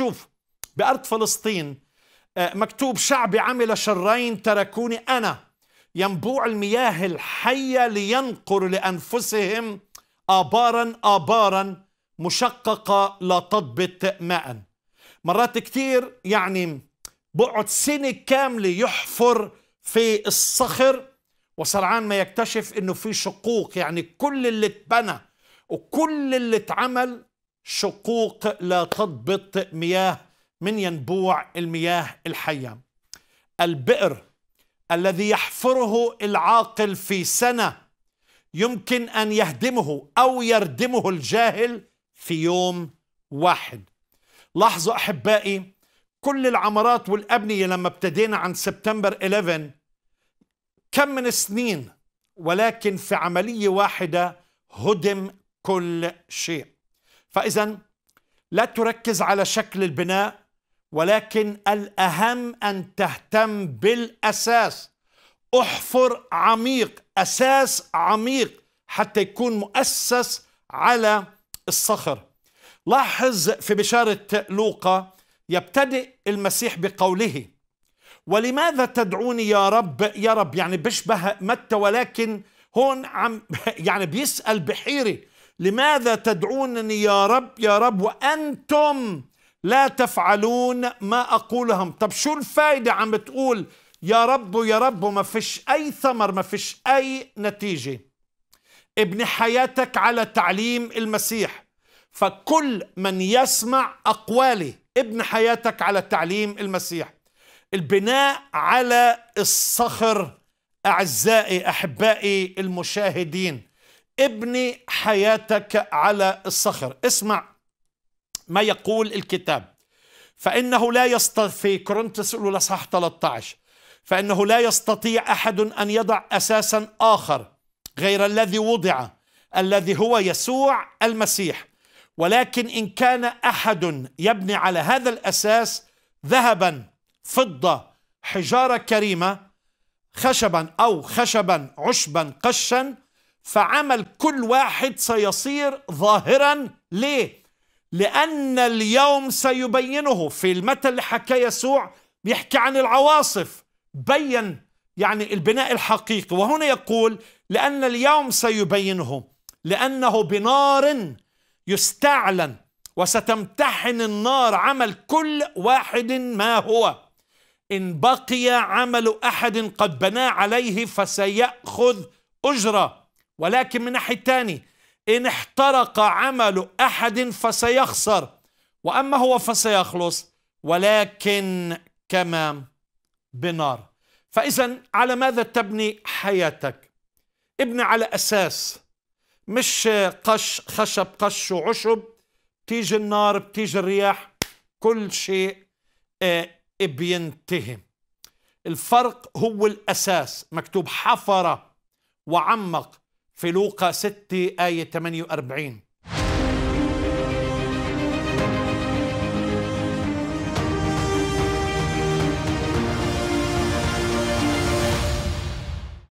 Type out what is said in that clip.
شوف بأرض فلسطين آه، مكتوب شعبي عمل شرين تركوني أنا ينبوع المياه الحية لينقر لأنفسهم آبارا آبارا مشققة لا تضبط ماء مرات كتير يعني بقعد سنة كاملة يحفر في الصخر وسرعان ما يكتشف انه في شقوق يعني كل اللي اتبنى وكل اللي اتعمل شقوق لا تضبط مياه من ينبوع المياه الحية البئر الذي يحفره العاقل في سنة يمكن أن يهدمه أو يردمه الجاهل في يوم واحد لاحظوا أحبائي كل العمارات والأبنية لما ابتدينا عن سبتمبر 11 كم من سنين ولكن في عملية واحدة هدم كل شيء فإذا لا تركز على شكل البناء ولكن الأهم أن تهتم بالأساس احفر عميق أساس عميق حتى يكون مؤسس على الصخر لاحظ في بشارة لوقا يبتدئ المسيح بقوله ولماذا تدعوني يا رب يا رب يعني بيشبه متى ولكن هون عم يعني بيسأل بحيرة لماذا تدعونني يا رب يا رب وأنتم لا تفعلون ما أقولهم طب شو الفايدة عم بتقول يا رب يا رب وما فيش أي ثمر ما فيش أي نتيجة ابن حياتك على تعليم المسيح فكل من يسمع أقوالي ابن حياتك على تعليم المسيح البناء على الصخر أعزائي أحبائي المشاهدين ابني حياتك على الصخر اسمع ما يقول الكتاب فإنه لا يستطيع في كورنثس صح 13 فإنه لا يستطيع أحد أن يضع أساسا آخر غير الذي وضع الذي هو يسوع المسيح ولكن إن كان أحد يبني على هذا الأساس ذهبا فضة حجارة كريمة خشبا أو خشبا عشبا قشا فعمل كل واحد سيصير ظاهرا ليه؟ لأن اليوم سيبينه في المثل اللي حكى يسوع بيحكي عن العواصف بين يعني البناء الحقيقي وهنا يقول لأن اليوم سيبينه لأنه بنار يستعلن وستمتحن النار عمل كل واحد ما هو إن بقي عمل أحد قد بنى عليه فسيأخذ أجرة ولكن من ناحية تاني إن احترق عمل أحد فسيخسر وأما هو فسيخلص ولكن كما بنار فإذا على ماذا تبني حياتك ابني على أساس مش قش خشب قش وعشب بتيجي النار بتيجي الرياح كل شيء آه، بينتهي الفرق هو الأساس مكتوب حفر وعمق في لوقا 6 آية 48